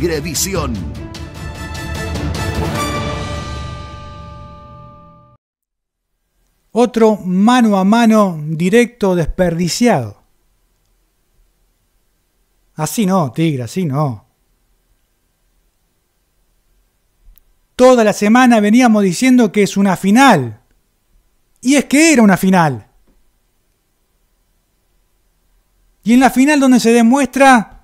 Tigrevisión. Otro mano a mano directo desperdiciado. Así no, Tigre, así no. Toda la semana veníamos diciendo que es una final. Y es que era una final. Y en la final donde se demuestra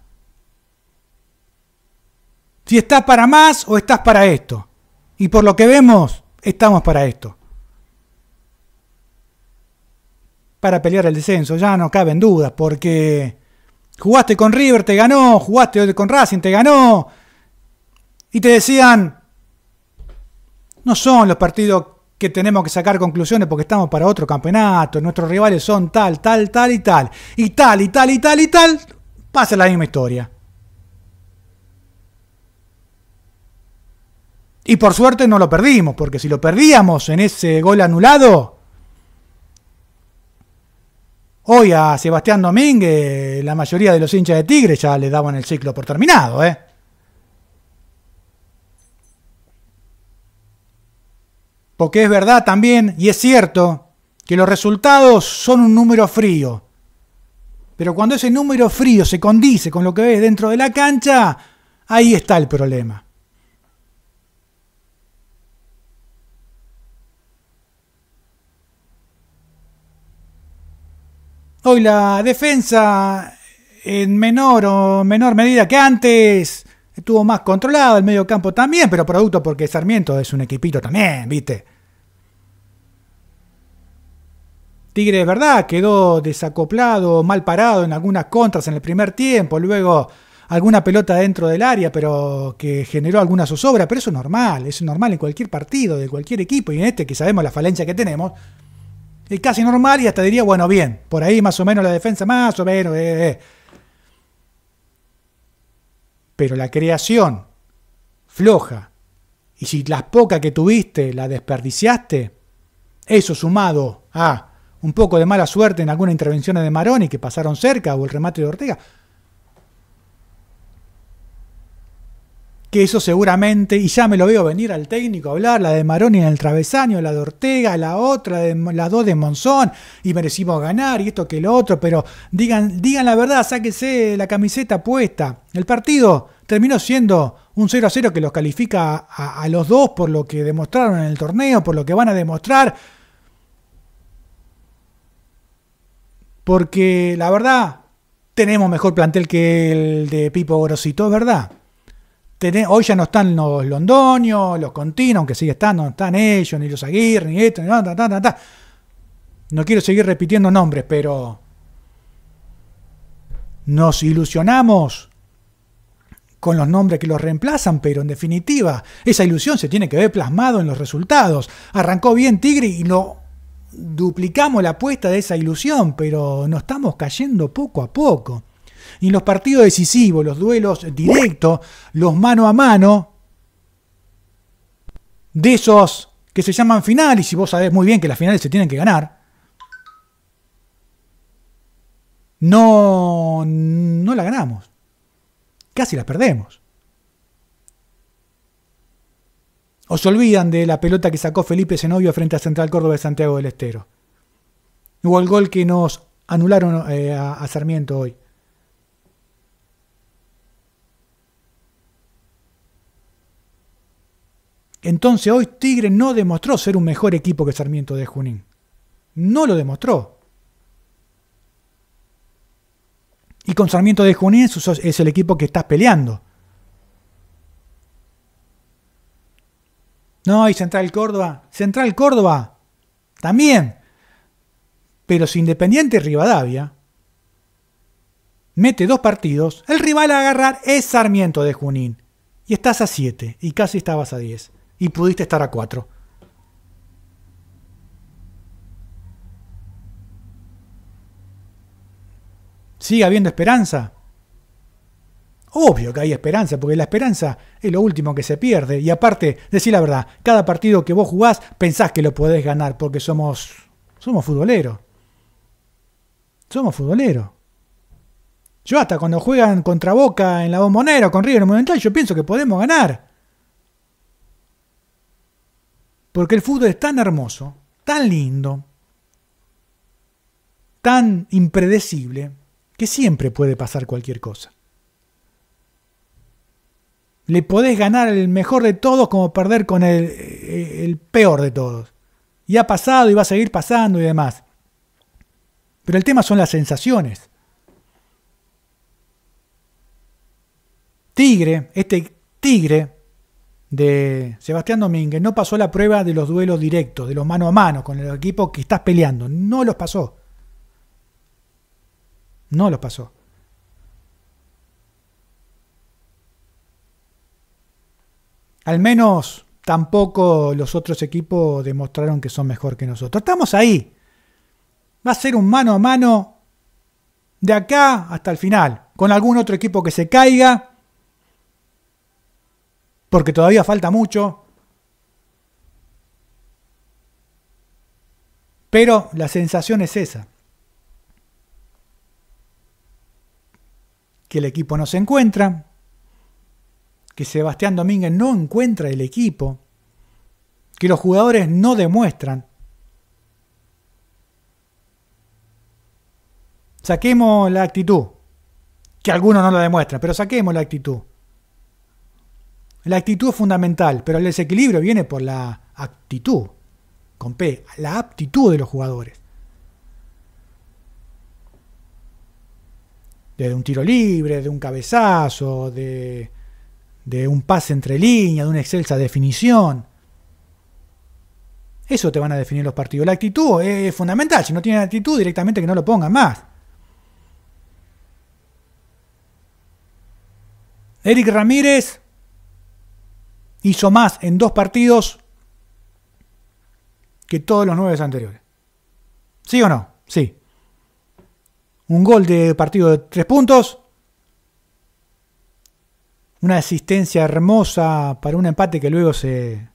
si estás para más o estás para esto. Y por lo que vemos, estamos para esto. Para pelear el descenso, ya no caben dudas, porque jugaste con River, te ganó, jugaste con Racing, te ganó. Y te decían, no son los partidos que tenemos que sacar conclusiones porque estamos para otro campeonato, nuestros rivales son tal, tal, tal y tal. Y tal, y tal, y tal, y tal, pasa la misma historia. Y por suerte no lo perdimos, porque si lo perdíamos en ese gol anulado, hoy a Sebastián Domínguez, la mayoría de los hinchas de Tigre ya le daban el ciclo por terminado, ¿eh? Porque es verdad también, y es cierto, que los resultados son un número frío. Pero cuando ese número frío se condice con lo que ves dentro de la cancha, ahí está el problema. hoy la defensa en menor o menor medida que antes estuvo más controlada, el medio campo también, pero producto porque Sarmiento es un equipito también, ¿viste? Tigre verdad, quedó desacoplado, mal parado en algunas contras en el primer tiempo, luego alguna pelota dentro del área, pero que generó alguna zozobra, pero eso es normal, es normal en cualquier partido, de cualquier equipo, y en este que sabemos la falencia que tenemos, es casi normal y hasta diría, bueno, bien, por ahí más o menos la defensa, más o menos. Eh, eh, eh. Pero la creación floja, y si las pocas que tuviste la desperdiciaste, eso sumado a un poco de mala suerte en algunas intervenciones de Maroni que pasaron cerca o el remate de Ortega, que eso seguramente, y ya me lo veo venir al técnico a hablar, la de Maroni en el travesaño, la de Ortega, la otra, de, las dos de Monzón, y merecimos ganar, y esto que lo otro, pero digan, digan la verdad, sáquese la camiseta puesta. El partido terminó siendo un 0 a 0 que los califica a, los dos por lo que demostraron en el torneo, por lo que van a demostrar. Porque la verdad, tenemos mejor plantel que el de Pipo Gorosito, verdad hoy ya no están los londonios, los continos, aunque sigue estando, no están ellos, ni los Aguirre, ni esto, ni nada, nada, nada. No quiero seguir repitiendo nombres, pero nos ilusionamos con los nombres que los reemplazan, pero en definitiva, esa ilusión se tiene que ver plasmado en los resultados. Arrancó bien Tigre y lo duplicamos la apuesta de esa ilusión, pero nos estamos cayendo poco a poco. Y en los partidos decisivos, los duelos directos, los mano a mano, de esos que se llaman finales, y vos sabés muy bien que las finales se tienen que ganar, no, no la ganamos. Casi la perdemos. O se olvidan de la pelota que sacó Felipe Zenobio frente a Central Córdoba de Santiago del Estero. O el gol que nos anularon eh, a Sarmiento hoy. Entonces hoy Tigre no demostró ser un mejor equipo que Sarmiento de Junín. No lo demostró. Y con Sarmiento de Junín es el equipo que estás peleando. No, y Central Córdoba. Central Córdoba. También. Pero si Independiente Rivadavia mete dos partidos, el rival a agarrar es Sarmiento de Junín. Y estás a 7 y casi estabas a 10 y pudiste estar a cuatro. ¿Sigue habiendo esperanza? Obvio que hay esperanza, porque la esperanza es lo último que se pierde. Y aparte, decir la verdad, cada partido que vos jugás pensás que lo podés ganar, porque somos, somos futboleros. Somos futboleros. Yo hasta cuando juegan contra Boca en la bombonera con River en el Monumental, yo pienso que podemos ganar. Porque el fútbol es tan hermoso, tan lindo, tan impredecible, que siempre puede pasar cualquier cosa. Le podés ganar el mejor de todos como perder con el, eh, el, peor de todos. Y ha pasado y va a seguir pasando y demás. Pero el tema son las sensaciones. Tigre, este tigre de Sebastián Domínguez no pasó la prueba de los duelos directos, de los mano a mano con el equipo que estás peleando. No los pasó. No los pasó. Al menos tampoco los otros equipos demostraron que son mejor que nosotros. Estamos ahí. Va a ser un mano a mano de acá hasta el final. Con algún otro equipo que se caiga porque todavía falta mucho. Pero la sensación es esa. Que el equipo no se encuentra, que Sebastián Domínguez no encuentra el equipo, que los jugadores no demuestran. Saquemos la actitud, que algunos no lo demuestran, pero saquemos la actitud. La actitud es fundamental, pero el desequilibrio viene por la actitud, con P, la aptitud de los jugadores. Desde un tiro libre, de un cabezazo, de, de un pase entre líneas, de una excelsa definición. Eso te van a definir los partidos. La actitud es fundamental. Si no tienen actitud, directamente que no lo pongan más. Eric Ramírez hizo más en dos partidos que todos los nueve anteriores. ¿Sí o no? Sí. Un gol de partido de tres puntos. Una asistencia hermosa para un empate que luego se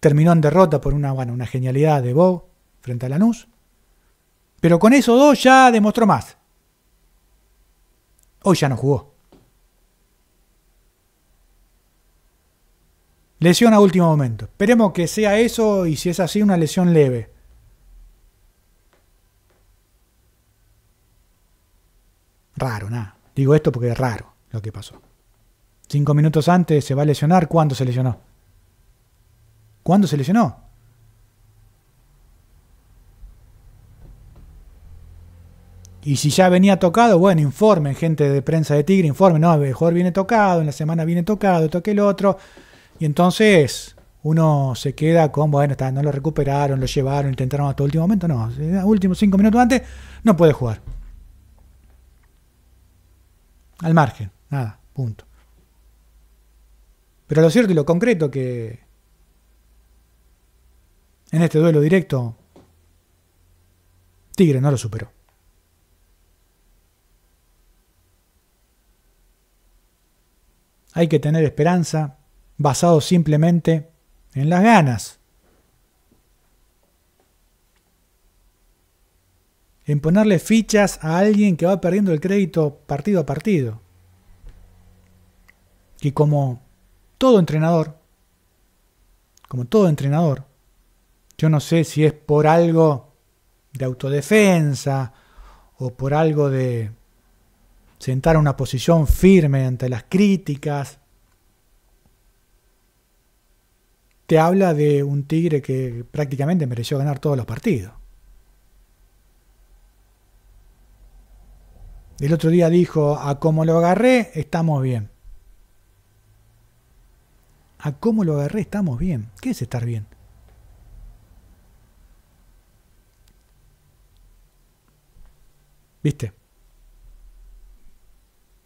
terminó en derrota por una, una genialidad de Bob frente a Lanús. Pero con esos dos ya demostró más. Hoy ya no jugó. Lesión a último momento. Esperemos que sea eso y si es así, una lesión leve. Raro, nada. Digo esto porque es raro lo que pasó. Cinco minutos antes se va a lesionar. ¿Cuándo se lesionó? ¿Cuándo se lesionó? Y si ya venía tocado, bueno, informen, gente de prensa de Tigre, informen, no, mejor viene tocado, en la semana viene tocado, toque el otro. Y entonces uno se queda con, bueno, no lo recuperaron, lo llevaron, intentaron hasta el último momento. No, últimos cinco minutos antes no puede jugar. Al margen, nada, punto. Pero lo cierto y lo concreto que en este duelo directo, Tigre no lo superó. Hay que tener esperanza basado simplemente en las ganas, en ponerle fichas a alguien que va perdiendo el crédito partido a partido. Y como todo entrenador, como todo entrenador, yo no sé si es por algo de autodefensa o por algo de sentar una posición firme ante las críticas, te habla de un Tigre que prácticamente mereció ganar todos los partidos. El otro día dijo, a cómo lo agarré, estamos bien. A cómo lo agarré, estamos bien. ¿Qué es estar bien? ¿Viste?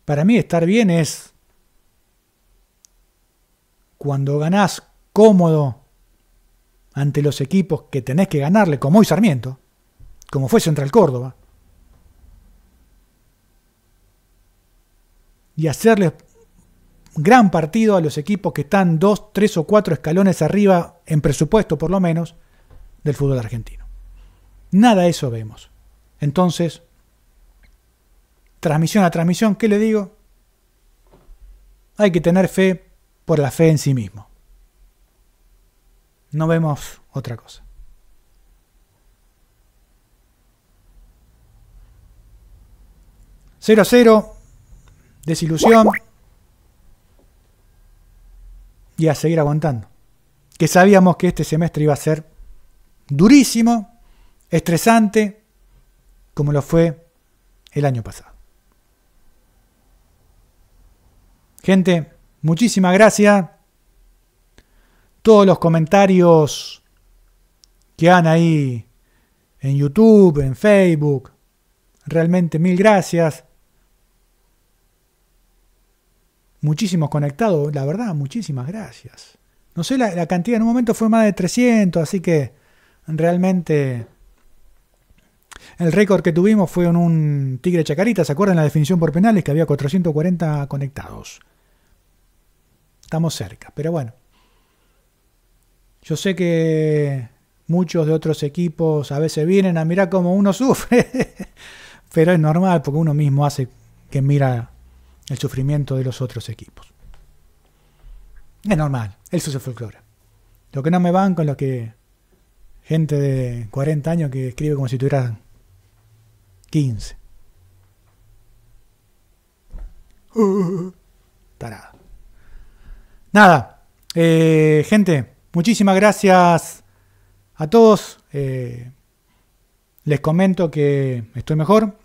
Para mí estar bien es cuando ganás cómodo ante los equipos que tenés que ganarle, como hoy Sarmiento, como fue Central Córdoba, y hacerle gran partido a los equipos que están dos, tres o cuatro escalones arriba, en presupuesto por lo menos, del fútbol argentino. Nada de eso vemos. Entonces, transmisión a transmisión, ¿qué le digo? Hay que tener fe por la fe en sí mismo. No vemos otra cosa. Cero a cero, desilusión y a seguir aguantando. Que sabíamos que este semestre iba a ser durísimo, estresante, como lo fue el año pasado. Gente, muchísimas gracias todos los comentarios que han ahí en YouTube, en Facebook. Realmente mil gracias. Muchísimos conectados, la verdad, muchísimas gracias. No sé, la, cantidad en un momento fue más de 300, así que realmente el récord que tuvimos fue en un Tigre Chacarita, ¿se acuerdan la definición por penales que había 440 conectados? Estamos cerca, pero bueno. Yo sé que muchos de otros equipos a veces vienen a mirar cómo uno sufre, pero es normal porque uno mismo hace que mira el sufrimiento de los otros equipos. Es normal, eso es el Lo que no me van con los que gente de 40 años que escribe como si tuvieran 15. Tarada. Nada, eh, gente, Muchísimas gracias a todos. Eh, les comento que estoy mejor,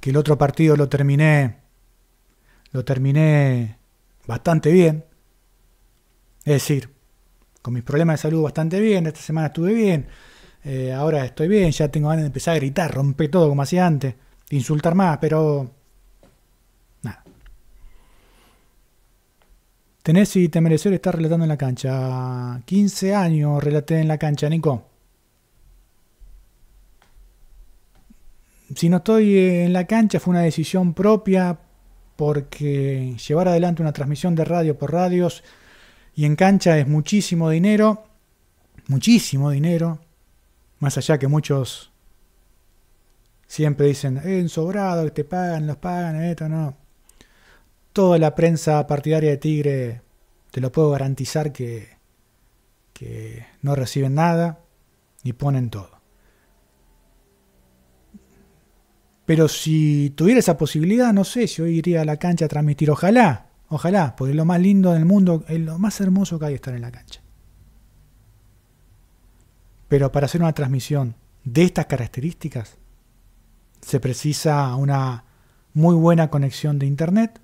que el otro partido lo terminé, lo terminé bastante bien. Es decir, con mis problemas de salud bastante bien, esta semana estuve bien, eh, ahora estoy bien, ya tengo ganas de empezar a gritar, romper todo como hacía antes, insultar más, pero Tenés y te mereció estar relatando en la cancha. 15 años relaté en la cancha, Nico. Si no estoy en la cancha fue una decisión propia porque llevar adelante una transmisión de radio por radios y en cancha es muchísimo dinero, muchísimo dinero, más allá que muchos siempre dicen, eh, en sobrado, que te pagan, los pagan, esto, no toda la prensa partidaria de Tigre, te lo puedo garantizar que, no reciben nada y ponen todo. Pero si tuviera esa posibilidad, no sé si hoy iría a la cancha a transmitir. Ojalá, ojalá, porque es lo más lindo del mundo, es lo más hermoso que hay estar en la cancha. Pero para hacer una transmisión de estas características, se precisa una muy buena conexión de internet,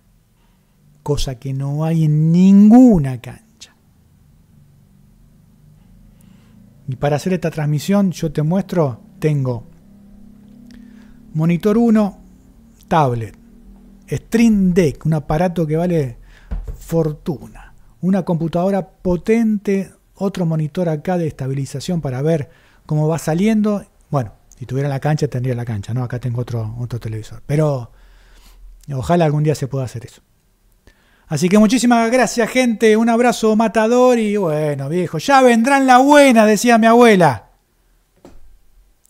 cosa que no hay en ninguna cancha. Y para hacer esta transmisión yo te muestro, tengo monitor 1, tablet, Stream Deck, un aparato que vale fortuna, una computadora potente, otro monitor acá de estabilización para ver cómo va saliendo. Bueno, si tuviera la cancha tendría la cancha, ¿no? Acá tengo otro, otro televisor. Pero ojalá algún día se pueda hacer eso. Así que muchísimas gracias, gente. Un abrazo matador y bueno, viejo, ya vendrán la buena, decía mi abuela.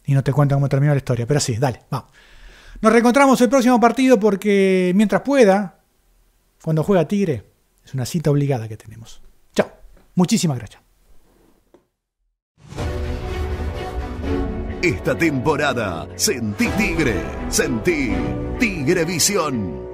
Y no te cuento cómo terminó la historia, pero sí, dale, vamos. Nos reencontramos el próximo partido porque mientras pueda, cuando juega Tigre, es una cita obligada que tenemos. Chao. Muchísimas gracias. Esta temporada sentí Tigre, sentí Tigre Visión.